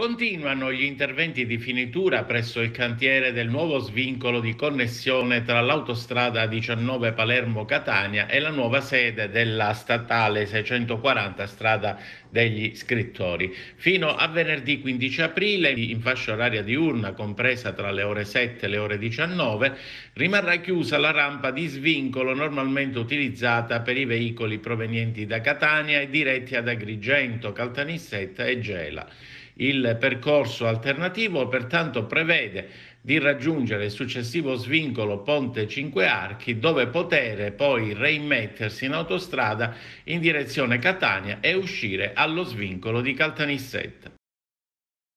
Continuano gli interventi di finitura presso il cantiere del nuovo svincolo di connessione tra l'autostrada 19 Palermo-Catania e la nuova sede della statale 640 strada degli scrittori. Fino a venerdì 15 aprile, in fascia oraria diurna compresa tra le ore 7 e le ore 19, rimarrà chiusa la rampa di svincolo normalmente utilizzata per i veicoli provenienti da Catania e diretti ad Agrigento, Caltanissetta e Gela. Il percorso alternativo pertanto prevede di raggiungere il successivo svincolo Ponte 5 Archi dove poter poi reimmettersi in autostrada in direzione Catania e uscire allo svincolo di Caltanissetta.